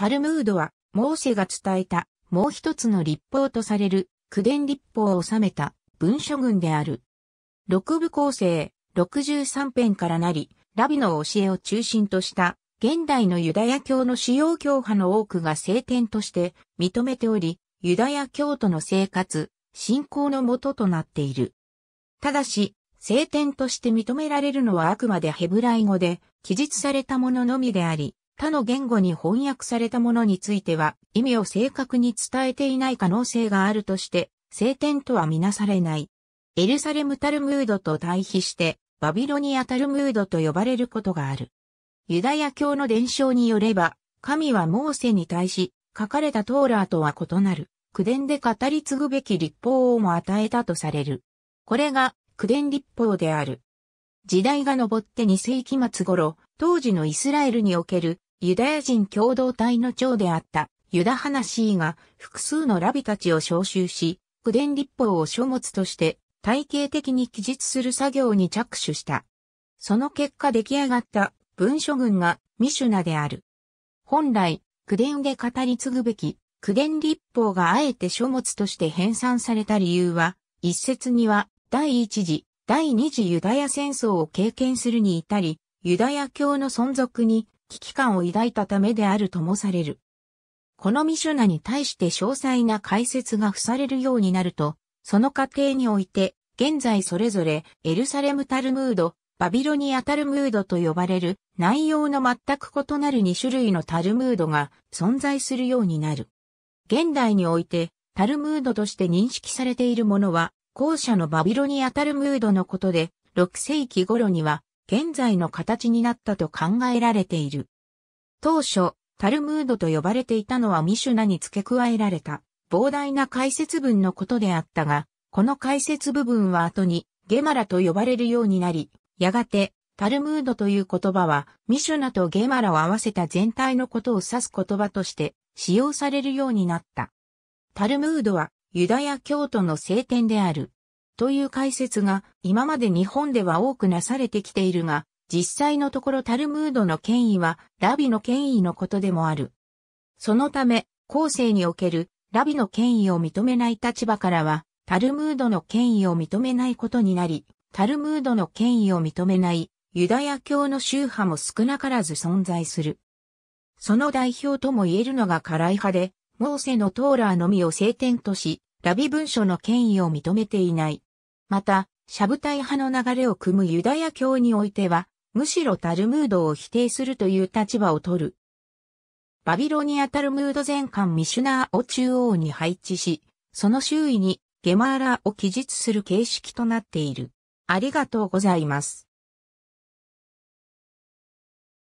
タルムードは、モーセが伝えた、もう一つの立法とされる、九伝立法を収めた文書群である。六部構成、63編からなり、ラビの教えを中心とした現代のユダヤ教の主要教派の多くが聖典として認めており、ユダヤ教徒の生活、信仰のもととなっている。ただし、聖典として認められるのはあくまでヘブライ語で記述されたもののみであり、他の言語に翻訳されたものについては意味を正確に伝えていない可能性があるとして、聖典とはみなされない。エルサレムタルムードと対比して、バビロニアタルムードと呼ばれることがある。ユダヤ教の伝承によれば、神はモーセに対し、書かれたトーラーとは異なる、口伝で語り継ぐべき立法をも与えたとされる。これが、口伝立法である。時代が昇って2世紀末頃、当時のイスラエルにおけるユダヤ人共同体の長であったユダ・ハナシーが複数のラビたちを召集し、古伝立法を書物として体系的に記述する作業に着手した。その結果出来上がった文書群がミシュナである。本来、古伝で語り継ぐべき古伝立法があえて書物として編纂された理由は、一説には第一次、第二次ユダヤ戦争を経験するに至り、ユダヤ教の存続に危機感を抱いたためであるともされる。このミシュナに対して詳細な解説が付されるようになると、その過程において、現在それぞれエルサレムタルムード、バビロニアタルムードと呼ばれる内容の全く異なる2種類のタルムードが存在するようになる。現代においてタルムードとして認識されているものは後者のバビロニアタルムードのことで6世紀頃には現在の形になったと考えられている。当初、タルムードと呼ばれていたのはミシュナに付け加えられた膨大な解説文のことであったが、この解説部分は後にゲマラと呼ばれるようになり、やがてタルムードという言葉はミシュナとゲマラを合わせた全体のことを指す言葉として使用されるようになった。タルムードはユダヤ教徒の聖典である。という解説が今まで日本では多くなされてきているが、実際のところタルムードの権威はラビの権威のことでもある。そのため、後世におけるラビの権威を認めない立場からは、タルムードの権威を認めないことになり、タルムードの権威を認めないユダヤ教の宗派も少なからず存在する。その代表とも言えるのがカライ派で、モーセのトーラーのみを聖典とし、ラビ文書の権威を認めていない。また、シャブタイ派の流れを組むユダヤ教においては、むしろタルムードを否定するという立場を取る。バビロニアタルムード全巻ミシュナーを中央に配置し、その周囲にゲマーラを記述する形式となっている。ありがとうございます。